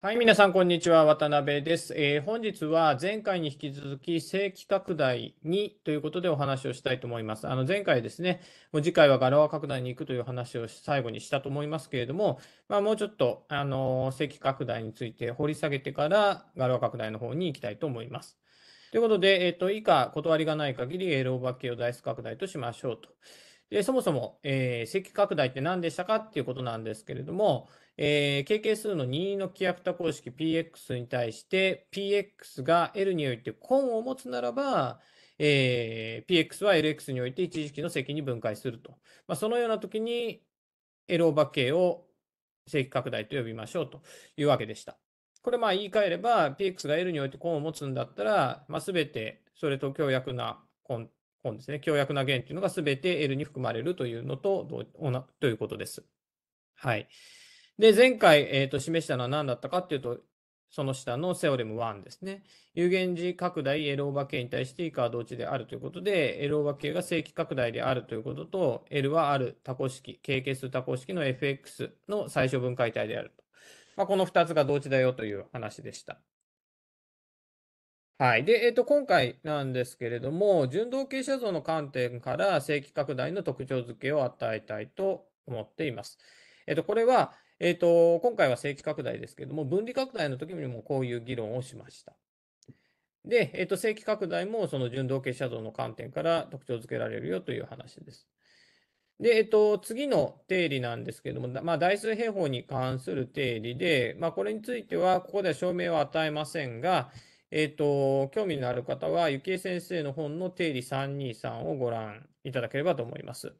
はい、皆さん、こんにちは。渡辺です、えー、本日は前回に引き続き、正規拡大にということでお話をしたいと思います。あの前回ですね、もう次回はガロア拡大に行くという話を最後にしたと思いますけれども、まあ、もうちょっと、あの正規拡大について掘り下げてから、ガロア拡大の方に行きたいと思います。ということで、えっ、ー、と、以下、断りがない限り、エローバ系をダイス拡大としましょうと。で、そもそも、えー、積拡大って何でしたかっていうことなんですけれども、えー、KK 数の任意の規約多公式 PX に対して、PX が L において根を持つならば、えー、PX は LX において一時期の積に分解すると。まあ、そのような時に、L オーバー K を積拡大と呼びましょうというわけでした。これまあ言い換えれば、PX が L において根を持つんだったら、まあ、全てそれと強約な根本ですね。強約な弦というのがすべて L に含まれるというのと、ということです。はい。で、前回、えー、と示したのは何だったかというと、その下のセオレム1ですね。有限時拡大 L オーバー K に対して以下は同値であるということで、L オーバー K が正規拡大であるということと、L はある多項式、経係数多項式の FX の最小分解体であると。まあ、この2つが同値だよという話でした。はい。で、えっと、今回なんですけれども、純動傾斜像の観点から正規拡大の特徴付けを与えたいと思っています。えっと、これは、えっと、今回は正規拡大ですけれども、分離拡大の時にもこういう議論をしました。で、えっと、正規拡大もその純動傾斜像の観点から特徴付けられるよという話です。で、えっと、次の定理なんですけれども、まあ、台数平方に関する定理で、まあ、これについては、ここでは証明は与えませんが、えっ、ー、と、興味のある方は、ゆきえ先生の本の定理323をご覧いただければと思います。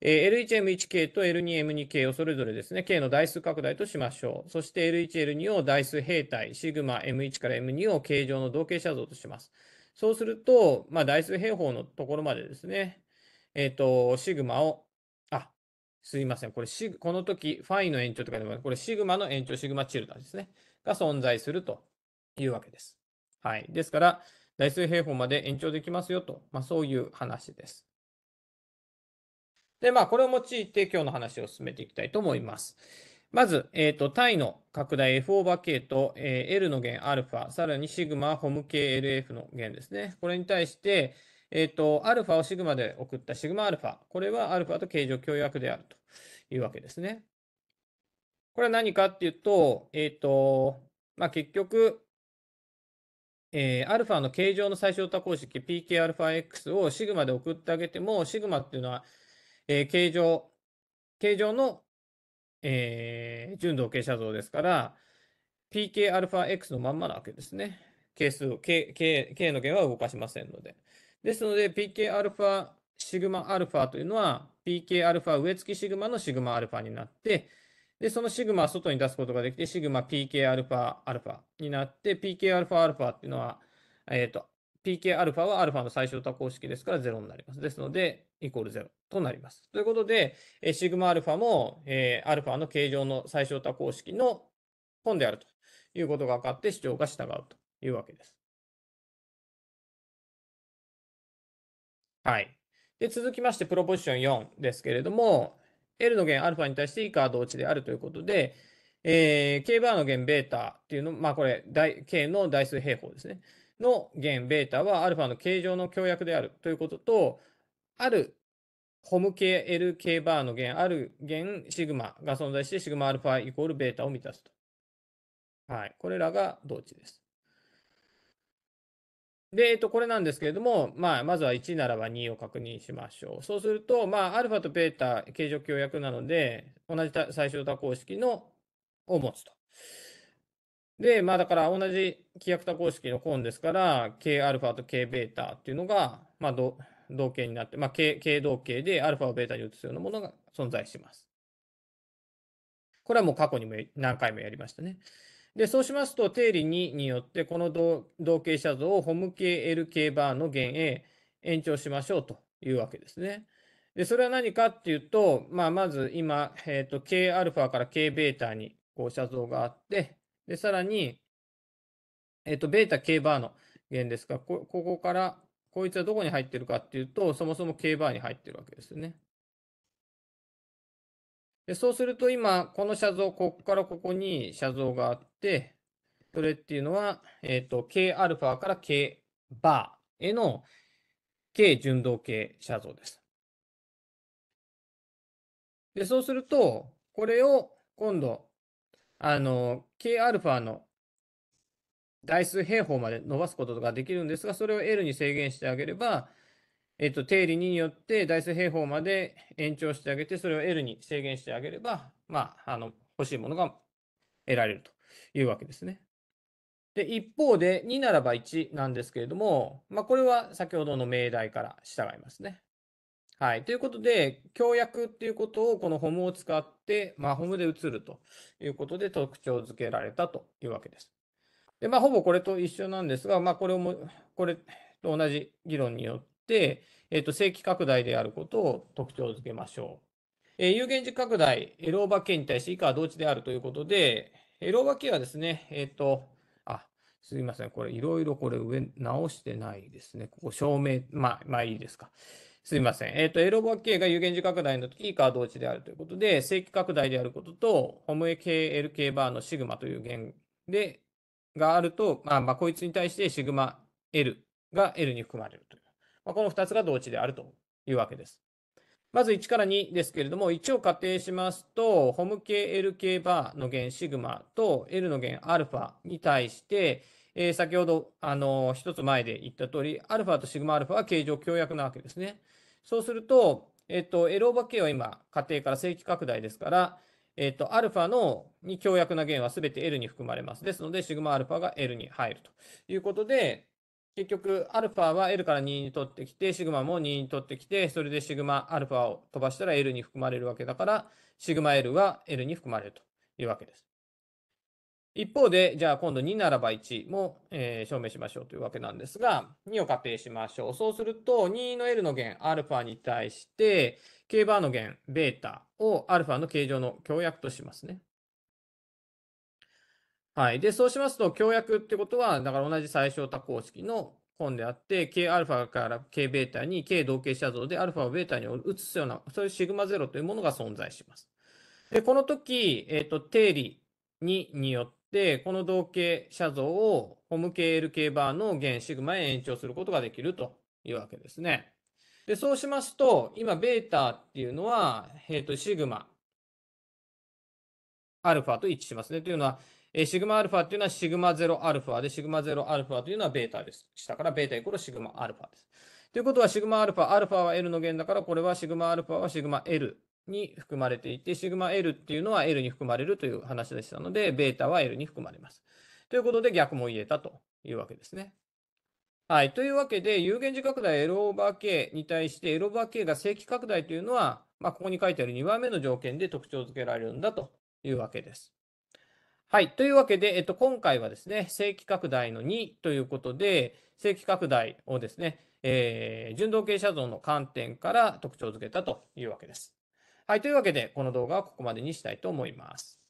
えー、L1M1K と L2M2K をそれぞれですね、K の代数拡大としましょう。そして L1、L2 を代数平体、シグマ M1 から M2 を形状の同型写像とします。そうすると、まあ、代数平方のところまでですね、えっ、ー、と、シグマを、あ、すいません。これ、シグ、この時、ファイの延長とかでも、これ、シグマの延長、シグマチルダですね、が存在するというわけです。はい。ですから、大数平方まで延長できますよと、まあ、そういう話です。で、まあ、これを用いて今日の話を進めていきたいと思います。まず、えっ、ー、と、イの拡大 F オーバー K と、えー、L の弦 α、さらにシグマ、ホム KLF の弦ですね。これに対して、えっ、ー、と、α をシグマで送ったシグマ α。これは α と形状共有であるというわけですね。これは何かっていうと、えっ、ー、と、まあ、結局、えアルファの形状の最小多項式 pkαx をシグマで送ってあげても、シグマっていうのは、えー、形状、形状の、えー、純度傾斜像ですから、pkαx のまんまなわけですね。係数を、K, K, K の弦は動かしませんので。ですので、pkα シグマ α というのは、pkα 上付きシグマのシグマ α になって、で、そのシグマは外に出すことができて、シグマ PKα になって、PKαα っていうのは、えっ、ー、と、pKα は α の最小多項式ですから0になります。ですので、イコール0となります。ということで、シグマ α も、えー、α の形状の最小多項式の本であるということが分かって主張が従うというわけです。はい。で、続きまして、プロポジション4ですけれども、L の弦 α に対して以下は同値であるということで、えー、K バーの弦 β っていうの、まあこれ、K の代数平方ですね。の弦 β は α の形状の強約であるということと、あるホム系 LK バーの弦、ある弦シグマが存在して、シグマ α イコール β を満たすと。はい。これらが同値です。で、えっと、これなんですけれども、まあ、まずは1ならば2を確認しましょう。そうすると、まあ、アルファとベータ、形状協約なので、同じ最小多項式のを持つと。で、まあ、だから同じ規約多項式のコーンですから、Kα と Kβ っていうのが、まあ、同型になって、まあ、K、K 同型で α をベータに移すようなものが存在します。これはもう過去にも何回もやりましたね。で、そうしますと、定理2によって、この同型写像をホム系 L k バーの弦へ延長しましょうというわけですね。で、それは何かっていうと、まあ、まず今、えっ、ー、と、Kα から Kβ にこう写像があって、で、さらに、えっ、ー、と、βk バーの弦ですがこ、ここから、こいつはどこに入ってるかっていうと、そもそも k バーに入ってるわけですよね。で、そうすると今、この写像、ここからここに写像があって、それっていうのは、えっ、ー、と、Kα から K バーへの K 順動系写像です。で、そうすると、これを今度、あの、Kα の台数平方まで伸ばすことができるんですが、それを L に制限してあげれば、えっと、定理2によって代数平方まで延長してあげて、それを L に制限してあげれば、まあ、あの、欲しいものが得られるというわけですね。で、一方で2ならば1なんですけれども、まあ、これは先ほどの命題から従いますね。はい。ということで、強約っていうことをこのホムを使って、まあ、ホムで移るということで特徴付けられたというわけです。で、まあ、ほぼこれと一緒なんですが、まあ、これをも、これと同じ議論によっ、えっと、正規拡大であることを特徴づけましょう。えー、有限時拡大、L ローバ系 K に対して以下は同値であるということで、L ローバ系 K はですね、えっと、あ、すみません、これいろいろこれ上直してないですね。ここ証明、まあ、まあいいですか。すみません。えっ、ー、と、L ローバ系 K が有限次拡大の時以下は同値であるということで、正規拡大であることと、ホムエ KLK バーのシグマという弦で、があると、まあ、まあ、こいつに対してシグマ L が L に含まれるという。まあ、この2つが同値であるというわけです。まず1から2ですけれども、1を仮定しますと、ホム系 L 系バーの弦シグマと L の弦アルファに対して、えー、先ほど、あのー、1つ前で言った通り、アルファとシグマアルファは形状強約なわけですね。そうすると、えっと、L オーバー K は今、仮定から正規拡大ですから、えっと、アルファのに強約な弦はすべて L に含まれます。ですので、シグマアルファが L に入るということで、結局、アルファは L から2に取ってきて、シグマも2に取ってきて、それでシグマアルファを飛ばしたら L に含まれるわけだから、シグマ L は L に含まれるというわけです。一方で、じゃあ今度2ならば1も、えー、証明しましょうというわけなんですが、2を仮定しましょう。そうすると、2の L の弦 α に対して、K バーの弦 β を α の形状の強約としますね。はい。で、そうしますと、強約ってことは、だから同じ最小多項式の本であって、Kα から Kβ に K 同型写像で α を β に移すような、そういうシグマゼロというものが存在します。で、この時、えっ、ー、と、定理にによって、この同型写像をホム KLK バーの弦シグマへ延長することができるというわけですね。で、そうしますと、今、β っていうのは、えっ、ー、と、シグマアルファと一致しますね。というのは、えー、シグマアルファというのはシグマ0アルファで、シグマ0アルファというのはベータです。下からベータイコールシグマアルファです。ということは、シグマアルファ、アルファは L の弦だから、これはシグマアルファはシグマ L に含まれていて、シグマ L っていうのは L に含まれるという話でしたので、ベータは L に含まれます。ということで、逆も言えたというわけですね。はい。というわけで、有限次拡大 L オーバー K に対して、L オーバー K が正規拡大というのは、まあ、ここに書いてある2番目の条件で特徴づけられるんだというわけです。はい。というわけで、えっと、今回はですね、正規拡大の2ということで、正規拡大をですね、えー、順動傾斜像の観点から特徴づけたというわけです。はい。というわけで、この動画はここまでにしたいと思います。